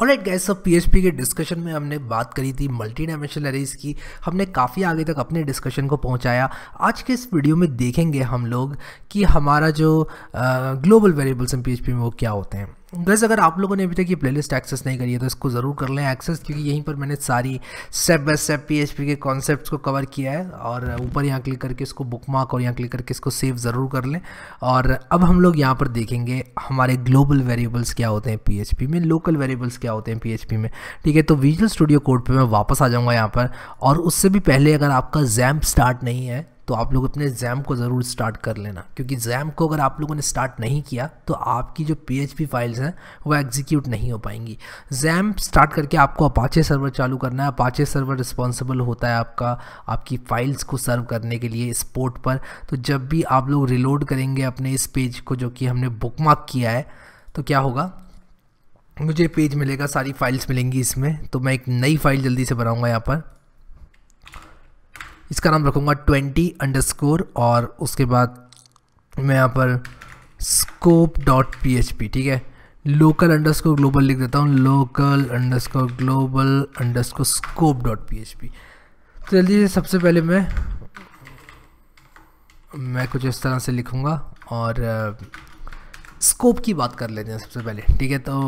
alright guys सब P के discussion में हमने बात करी थी मल्टी डायमेंशनल एरेज की हमने काफ़ी आगे तक अपने डिस्कशन को पहुंचाया आज के इस वीडियो में देखेंगे हम लोग कि हमारा जो ग्लोबल वेरिएबल्स इन पी में वो क्या होते हैं बस अगर आप लोगों ने अभी तक ये प्लेलिस्ट एक्सेस नहीं करी है तो इसको ज़रूर कर लें एक्सेस क्योंकि यहीं पर मैंने सारी स्टेप बाय स्टेप पीएचपी के कॉन्सेप्ट्स को कवर किया है और ऊपर यहाँ क्लिक करके इसको बुक मार्क और यहाँ क्लिक करके इसको सेव ज़रूर कर लें और अब हम लोग यहाँ पर देखेंगे हमारे ग्लोबल वेरिएबल्स क्या होते हैं पी में लोकल वेरिएबल्स क्या होते हैं पी में ठीक है तो विजुअल स्टूडियो कोड पर मैं वापस आ जाऊँगा यहाँ पर और उससे भी पहले अगर आपका जैम्प स्टार्ट नहीं है तो आप लोग अपने जैम को ज़रूर स्टार्ट कर लेना क्योंकि जैम को अगर आप लोगों ने स्टार्ट नहीं किया तो आपकी जो पी फाइल्स हैं वो एग्जीक्यूट नहीं हो पाएंगी जैम स्टार्ट करके आपको अपाचे सर्वर चालू करना है अपाचे सर्वर रिस्पॉन्सिबल होता है आपका आपकी फाइल्स को सर्व करने के लिए इस पोर्ट पर तो जब भी आप लोग रिलोड करेंगे अपने इस पेज को जो कि हमने बुक किया है तो क्या होगा मुझे पेज मिलेगा सारी फाइल्स मिलेंगी इसमें तो मैं एक नई फाइल जल्दी से बनाऊंगा यहाँ पर इसका नाम रखूँगा ट्वेंटी अंडर और उसके बाद मैं यहाँ पर scope dot P H P ठीक है लोकल अंडरस्कोर ग्लोबल लिख देता हूँ local underscore global underscore scope dot P H P तो जल्दी से सबसे पहले मैं मैं कुछ इस तरह से लिखूँगा और स्कोप की बात कर लेते हैं सबसे पहले ठीक है तो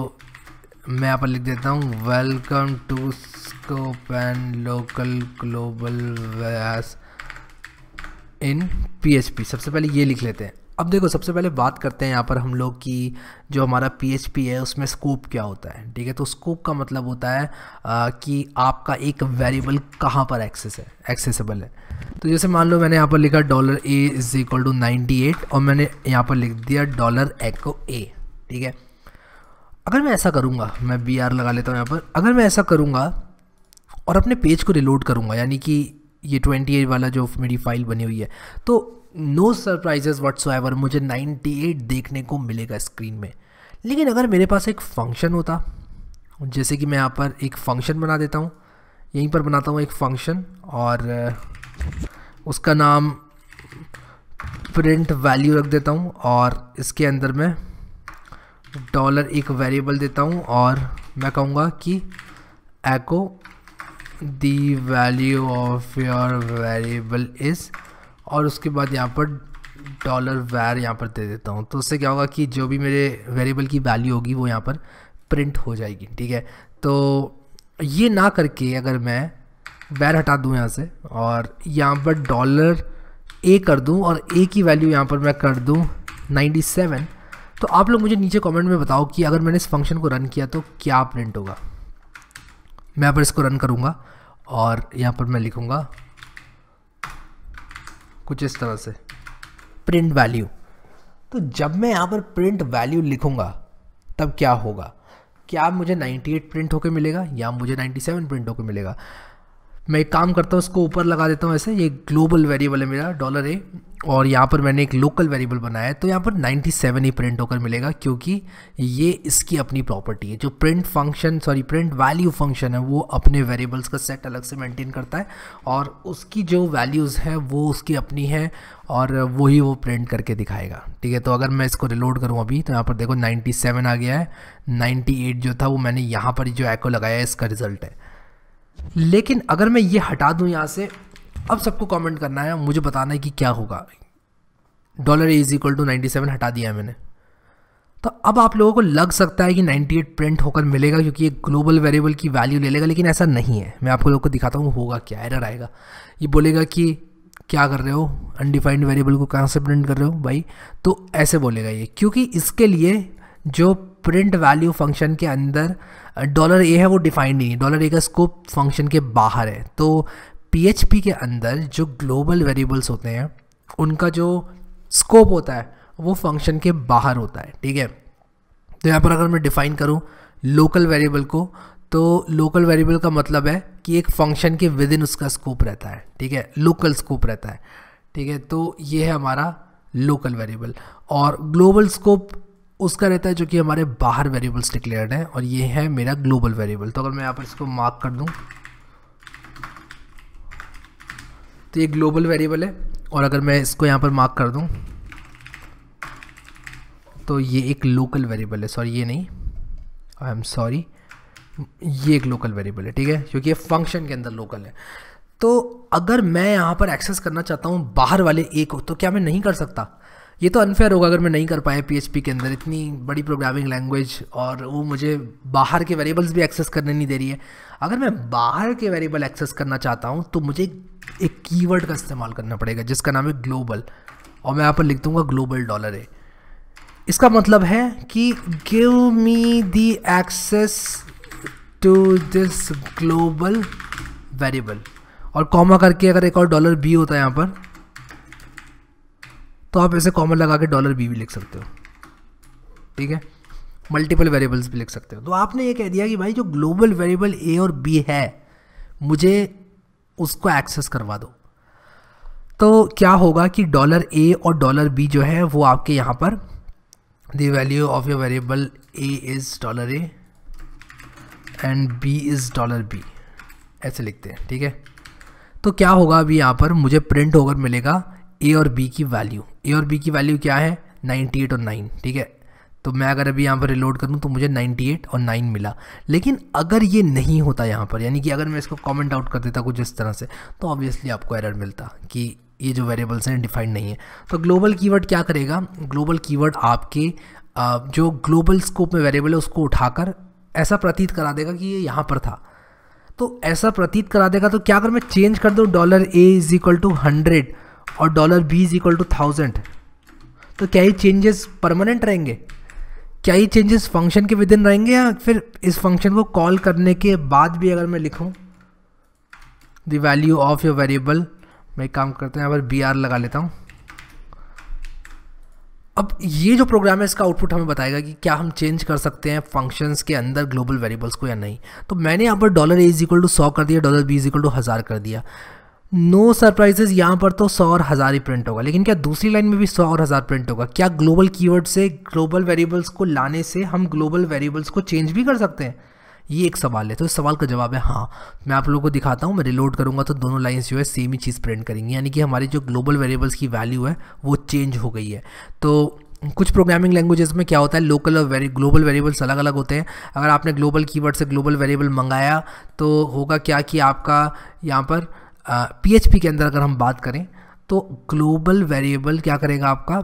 मैं यहाँ पर लिख देता हूँ welcome to scope and local global vars in P सबसे पहले ये लिख लेते हैं अब देखो सबसे पहले बात करते हैं यहाँ पर हम लोग की जो हमारा पी है उसमें स्कोप क्या होता है ठीक है तो स्कोप का मतलब होता है आ, कि आपका एक वेरिएबल कहाँ पर एक्सेस है एक्सेसिबल है तो जैसे मान लो मैंने यहाँ पर लिखा dollar A is equal to ninety eight और मैंने यहाँ पर लिख दिया डॉलर एको ए ठीक है अगर मैं ऐसा करूँगा मैं बी आर लगा लेता हूँ यहाँ पर अगर मैं ऐसा करूँगा और अपने पेज को रिलोड करूँगा यानी कि ये ट्वेंटी वाला जो मेरी फाइल बनी हुई है तो नो सरप्राइजेज वट्स एवर मुझे 98 देखने को मिलेगा स्क्रीन में लेकिन अगर मेरे पास एक फंक्शन होता जैसे कि मैं यहाँ पर एक फंक्शन बना देता हूँ यहीं पर बनाता हूँ एक फंक्शन और उसका नाम प्रिंट वैल्यू रख देता हूँ और इसके अंदर मैं डॉलर एक वेरिएबल देता हूँ और मैं कहूँगा कि echo the value of your variable is और उसके बाद यहाँ पर डॉलर वैर यहाँ पर दे देता हूँ तो उससे क्या होगा कि जो भी मेरे वेरिएबल की वैल्यू होगी वो यहाँ पर प्रिंट हो जाएगी ठीक है तो ये ना करके अगर मैं वैर हटा दूँ यहाँ से और यहाँ पर डॉलर ए कर दूँ और ए की वैल्यू यहाँ पर मैं कर दूँ नाइन्टी तो आप लोग मुझे नीचे कमेंट में बताओ कि अगर मैंने इस फंक्शन को रन किया तो क्या प्रिंट होगा मैं यहाँ पर इसको रन करूँगा और यहाँ पर मैं लिखूँगा कुछ इस तरह से प्रिंट वैल्यू तो जब मैं यहाँ पर प्रिंट वैल्यू लिखूँगा तब क्या होगा क्या मुझे 98 प्रिंट होकर मिलेगा या मुझे 97 प्रिंट होकर मिलेगा मैं एक काम करता हूँ इसको ऊपर लगा देता हूँ ऐसे ये ग्लोबल वेरिएबल है मेरा डॉलर ए और यहाँ पर मैंने एक लोकल वेरिएबल बनाया है तो यहाँ पर 97 ही प्रिंट होकर मिलेगा क्योंकि ये इसकी अपनी प्रॉपर्टी है जो print function sorry print value function है वो अपने वेरिएबल्स का सेट अलग से मेंटेन करता है और उसकी जो वैल्यूज़ है वो उसकी अपनी है और वही वो, वो प्रिंट करके दिखाएगा ठीक है तो अगर मैं इसको रिलोड करूँ अभी तो यहाँ पर देखो नाइन्टी आ गया है नाइन्टी जो था वो मैंने यहाँ पर जो एको लगाया है इसका रिजल्ट है लेकिन अगर मैं ये हटा दूँ यहाँ से अब सबको कमेंट करना है मुझे बताना है कि क्या होगा dollar is equal to ninety seven हटा दिया मैंने तो अब आप लोगों को लग सकता है कि नाइन्टी एट प्रिंट होकर मिलेगा क्योंकि ये ग्लोबल वेरिएबल की वैल्यू ले लेगा लेकिन ऐसा नहीं है मैं आपको लोगों को दिखाता हूँ होगा क्या एरर आएगा ये बोलेगा कि क्या कर रहे हो अनडिफाइंड वेरिएबल को कहाँ से प्रिंट कर रहे हो भाई तो ऐसे बोलेगा ये क्योंकि इसके लिए जो प्रिंट वैल्यू फंक्शन के अंदर डॉलर ए है वो डिफाइंड नहीं है डॉलर ए का स्कोप फंक्शन के बाहर है तो पी के अंदर जो ग्लोबल वेरिएबल्स होते हैं उनका जो स्कोप होता है वो फंक्शन के बाहर होता है ठीक है तो यहाँ पर अगर मैं डिफ़ाइन करूँ लोकल वेरिएबल को तो लोकल वेरिएबल का मतलब है कि एक फंक्शन के विद इन उसका स्कोप रहता है ठीक है लोकल स्कोप रहता है ठीक है तो ये है हमारा लोकल वेरिएबल और ग्लोबल स्कोप उसका रहता है जो कि हमारे बाहर वेरिएबल्स डिक्लेयर्ड हैं और ये है मेरा ग्लोबल वेरिएबल तो अगर मैं यहाँ पर इसको मार्क कर दूँ तो ये ग्लोबल वेरिएबल है और अगर मैं इसको यहाँ पर मार्क कर दूँ तो ये एक लोकल वेरिएबल है सॉरी ये नहीं आई एम सॉरी ये एक लोकल वेरिएबल है ठीक है क्योंकि ये फंक्शन के अंदर लोकल है तो अगर मैं यहाँ पर एक्सेस करना चाहता हूँ बाहर वाले ए को तो क्या मैं नहीं कर सकता ये तो अनफेयर होगा अगर मैं नहीं कर पाया पी के अंदर इतनी बड़ी प्रोग्रामिंग लैंग्वेज और वो मुझे बाहर के वेरिएबल्स भी एक्सेस करने नहीं दे रही है अगर मैं बाहर के वेरिएबल एक्सेस करना चाहता हूँ तो मुझे एक कीवर्ड का इस्तेमाल करना पड़ेगा जिसका नाम है ग्लोबल और मैं यहाँ पर लिख दूँगा ग्लोबल डॉलर है इसका मतलब है कि give me the access to this global variable और कॉमा करके अगर एक और डॉलर बी होता है यहाँ पर तो आप ऐसे कॉमन लगा के डॉलर बी भी लिख सकते हो ठीक है मल्टीपल वेरिएबल्स भी लिख सकते हो तो आपने ये कह दिया कि भाई जो ग्लोबल वेरिएबल ए और बी है मुझे उसको एक्सेस करवा दो तो क्या होगा कि डॉलर ए और डॉलर बी जो है वो आपके यहाँ पर the value of your variable A is dollar A and B is dollar B ऐसे लिखते हैं ठीक है तो क्या होगा अभी यहाँ पर मुझे प्रिंट होकर मिलेगा ए और बी की वैल्यू ए और बी की वैल्यू क्या है 98 और 9 ठीक है तो मैं अगर अभी यहाँ पर रिलोड करूँ तो मुझे 98 और 9 मिला लेकिन अगर ये नहीं होता यहाँ पर यानी कि अगर मैं इसको कमेंट आउट कर देता कुछ इस तरह से तो ऑब्वियसली आपको एरर मिलता कि ये जो वेरिएबल्स हैं डिफाइंड नहीं है तो ग्लोबल कीवर्ड क्या करेगा ग्लोबल कीवर्ड आपके जो ग्लोबल स्कोप में वेरिएबल है उसको उठाकर ऐसा प्रतीत करा देगा कि ये यहाँ पर था तो ऐसा प्रतीत करा देगा तो क्या अगर मैं चेंज कर दूँ dollar A is equal to hundred और dollar B is equal to thousand तो क्या ये चेंजेस परमानेंट रहेंगे क्या ये चेंजेस फंक्शन के विद इन रहेंगे या फिर इस फंक्शन को कॉल करने के बाद भी अगर मैं लिखूँ the value of your variable मैं काम करते हैं यहाँ पर बी आर लगा लेता हूँ अब ये जो प्रोग्राम है इसका आउटपुट हमें बताएगा कि क्या हम चेंज कर सकते हैं फंक्शंस के अंदर ग्लोबल वेरिएबल्स को या नहीं तो मैंने यहाँ पर dollar A is equal to सौ कर दिया dollar B is equal to हज़ार कर दिया नो सरप्राइजेज यहाँ पर तो सौ और हज़ार ही प्रिंट होगा लेकिन क्या दूसरी लाइन में भी सौ और हज़ार प्रिंट होगा क्या ग्लोबल कीवर्ड से ग्लोबल वेरिएबल्स को लाने से हम ग्लोबल वेरिएबल्स को चेंज भी कर सकते हैं ये एक सवाल है तो इस सवाल का जवाब है हाँ मैं आप लोगों को दिखाता हूँ मैं रिलोड करूँगा तो दोनों लाइन्स जो है सेम ही चीज़ प्रिंट करेंगी यानी कि हमारी जो ग्लोबल वेरिएबल्स की वैल्यू है वो चेंज हो गई है तो कुछ प्रोग्रामिंग लैंग्वेजेस में क्या होता है लोकल और वेरी ग्लोबल वेरिएबल्स अलग अलग होते हैं अगर आपने ग्लोबल कीवर्ड से ग्लोबल वेरिएबल मंगाया तो होगा क्या कि आपका यहाँ पर पीएचपी के अंदर अगर हम बात करें तो ग्लोबल वेरिएबल क्या करेगा आपका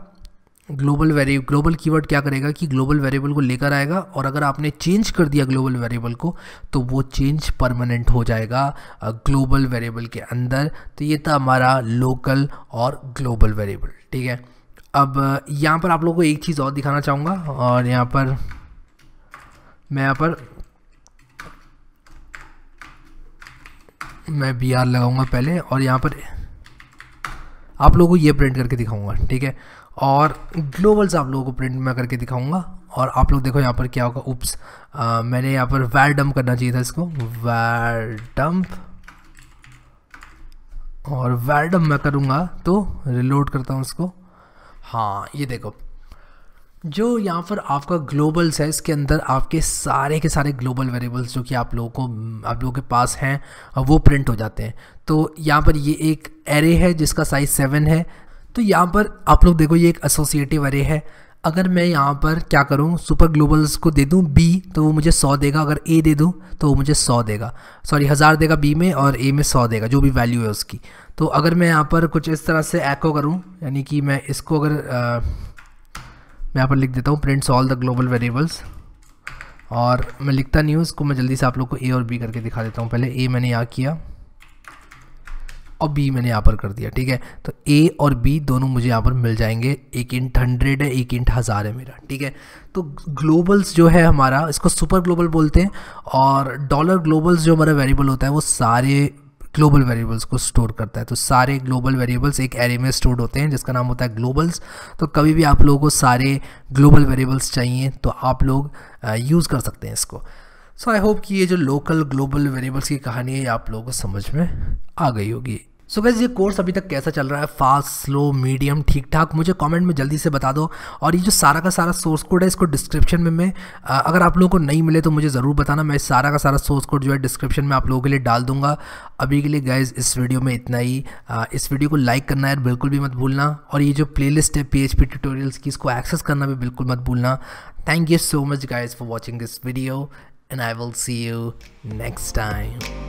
ग्लोबल वेरिए ग्लोबल कीवर्ड क्या करेगा कि ग्लोबल वेरिएबल को लेकर आएगा और अगर आपने चेंज कर दिया ग्लोबल वेरिएबल को तो वो चेंज परमानेंट हो जाएगा ग्लोबल वेरिएबल के अंदर तो ये था हमारा लोकल और ग्लोबल वेरिएबल ठीक है अब यहाँ पर आप लोगों को एक चीज़ और दिखाना चाहूँगा और यहाँ पर मैं यहाँ पर मैं बी आर लगाऊँगा पहले और यहाँ पर आप लोगों को ये प्रिंट करके दिखाऊंगा ठीक है और ग्लोबल्स आप लोगों को प्रिंट मैं करके दिखाऊंगा और आप लोग देखो यहाँ पर क्या होगा उप्स आ, मैंने यहाँ पर वैर डम्प करना चाहिए था इसको वैर डम्प और वैर डम्प मैं करूँगा तो रिलोड करता हूँ इसको हाँ ये देखो जो यहाँ पर आपका ग्लोबल्स है इसके अंदर आपके सारे के सारे ग्लोबल वेरिएबल्स जो कि आप लोगों को आप लोगों के पास हैं वो प्रिंट हो जाते हैं तो यहाँ पर ये एक एरे है जिसका साइज़ सेवन है तो यहाँ पर आप लोग देखो ये एक एसोसिएटिव एरे है अगर मैं यहाँ पर क्या करूँ सुपर ग्लोबल्स को दे दूँ बी तो वो मुझे सौ देगा अगर ए दे दूँ तो वो मुझे सौ देगा सॉरी हज़ार देगा बी में और ए में सौ देगा जो भी वैल्यू है उसकी तो अगर मैं यहाँ पर कुछ इस तरह से एको करूँ यानी कि मैं इसको अगर आ, मैं यहाँ पर लिख देता हूँ prints all the global variables और मैं लिखता नहीं हूँ इसको मैं जल्दी से आप लोग को ए और बी करके दिखा देता हूँ पहले ए मैंने यहाँ किया और बी मैंने यहाँ पर कर दिया ठीक है तो ए और बी दोनों मुझे यहाँ पर मिल जाएंगे एक इंट हंड्रेड है एक इंट हज़ार है मेरा ठीक है तो ग्लोबल्स जो है हमारा इसको सुपर ग्लोबल बोलते हैं और डॉलर ग्लोबल्स जो हमारा वेरिएबल होता है वो सारे ग्लोबल वेरिएबल्स को स्टोर करता है तो सारे ग्लोबल वेरिएबल्स एक एरे में स्टोर होते हैं जिसका नाम होता है ग्लोबल्स तो कभी भी आप लोगों को सारे ग्लोबल वेरिएबल्स चाहिए तो आप लोग यूज़ कर सकते हैं इसको सो आई होप कि ये जो लोकल ग्लोबल वेरिएबल्स की कहानी है ये आप लोगों को समझ में आ गई होगी सो so गैस ये कोर्स अभी तक कैसा चल रहा है फास्ट स्लो मीडियम ठीक ठाक मुझे कमेंट में जल्दी से बता दो और ये जो सारा का सारा सोर्स कोड है इसको डिस्क्रिप्शन में मैं अगर आप लोगों को नहीं मिले तो मुझे ज़रूर बताना मैं सारा का सारा सोर्स कोड जो है डिस्क्रिप्शन में आप लोगों के लिए डाल दूंगा अभी के लिए गैज़ इस वीडियो में इतना ही आ, इस वीडियो को लाइक करना है बिल्कुल भी मत भूलना और ये जो प्ले है पी ट्यूटोरियल्स की इसको एक्सेस करना भी बिल्कुल मत भूलना thank you so much guys for watching this video and I will see you next time